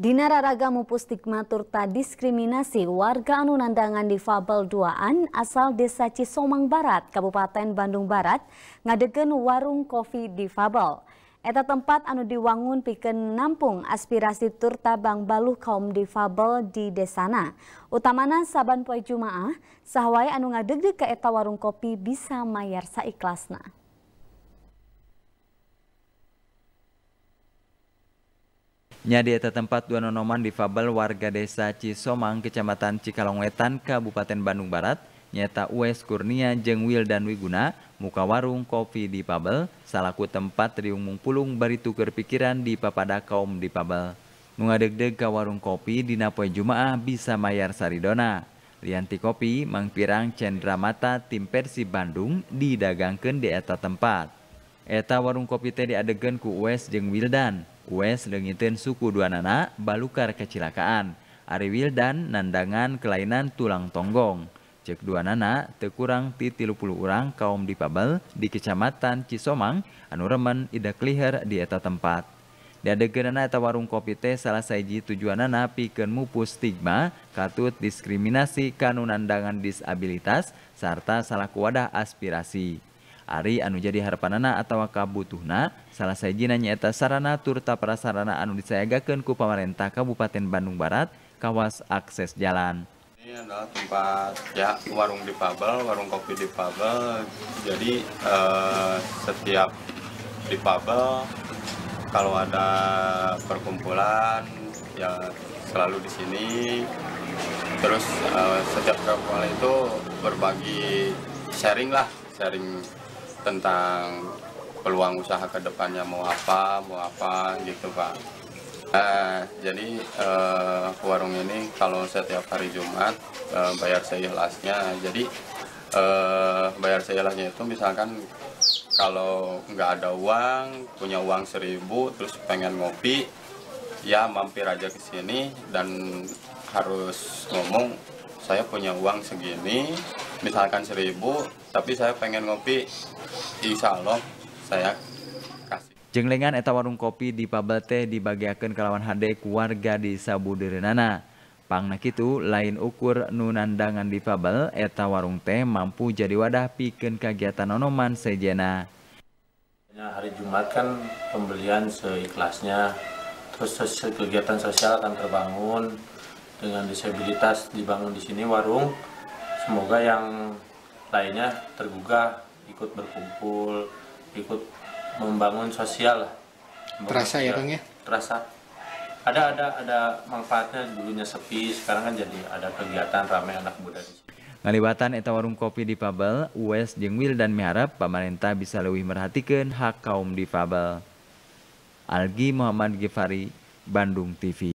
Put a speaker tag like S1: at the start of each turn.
S1: Dinara Ragamu Pustigmatur Diskriminasi warga anu Anunandangan difabel duaan asal Desa Cisomang Barat, Kabupaten Bandung Barat, ngadegen warung kopi difabel. Eta tempat anu diwangun piken nampung aspirasi turta bang baluh kaum difabel di desana. Utamana saban poe Jumaah, sahwai anu ngadeg ke eta warung kopi bisa mayar saiklasna.
S2: Nya di eta tempat dua nonoman difabel warga desa Cisomang, kecamatan Cikalongwetan, Kabupaten Bandung Barat, nyata Ues Kurnia Wil dan Wiguna, muka warung kopi di Pabel, salaku tempat riung mungpulung bari tuker pikiran di papada kaum di Pabel. Nungadeg-deg ke warung kopi di napoe Jumaah bisa mayar saridona. Lianti kopi, mangpirang Cendramata Mata, tim Persib Bandung, didagangkan di eta tempat. Eta warung kopi teh diadegan ku Ues Jengwil Wildan. Wes lengiten suku dua nana balukar kecelakaan. Ari Wildan nandangan kelainan tulang tonggong. Cek dua nana tekurang ti tilu puluh orang kaum dipabel di kecamatan Cisomang, anureman ida kliher di eta tempat. Di adeganana eta warung kopi teh salah saiji tujuanana pikeun mupus stigma katut diskriminasi kanu nandangan disabilitas serta salah kuwadah aspirasi. Ari anu jadi harapanana atau kabutuhna salah sayaji nanyaeta sarana turta prasarana anu disayagakan ku pemerintah Kabupaten Bandung Barat kawas akses jalan.
S3: Ini adalah tempat ya warung di Pabel, warung kopi di Pabel. Jadi eh, setiap Pabel kalau ada perkumpulan ya selalu di sini. Terus eh, setiap perkumpulan itu berbagi sharing lah, sharing tentang peluang usaha ke depannya mau apa, mau apa gitu Pak. Nah, jadi eh, warung ini kalau setiap hari Jumat eh, bayar seikhlasnya. Jadi eh, bayar seikhlasnya itu misalkan kalau nggak ada uang, punya uang seribu, terus pengen ngopi, ya mampir aja ke sini dan harus ngomong saya punya uang segini misalkan seribu tapi saya pengen ngopi insya Allah
S2: saya kasih jenglengan eta warung kopi di Pabel teh dibagiakan kelawan HD warga desa Buderenana pangna itu lain ukur nunandangan di Pabel eta warung teh mampu jadi wadah piken kegiatan nonoman sejena
S4: hari Jumat kan pembelian seikhlasnya terus kegiatan sosial akan terbangun dengan disabilitas dibangun di sini warung semoga yang lainnya tergugah ikut berkumpul ikut membangun sosial lah membangun terasa ya, sosial. ya bang ya terasa ada ada ada manfaatnya dulunya sepi sekarang kan jadi ada kegiatan ramai anak muda di sini
S2: Ngalibatan eta warung kopi di Fabel, Uwes Jengwil dan miharap pemerintah bisa lebih merhatikan hak kaum di Fabel. Algi Muhammad Gifari, Bandung TV.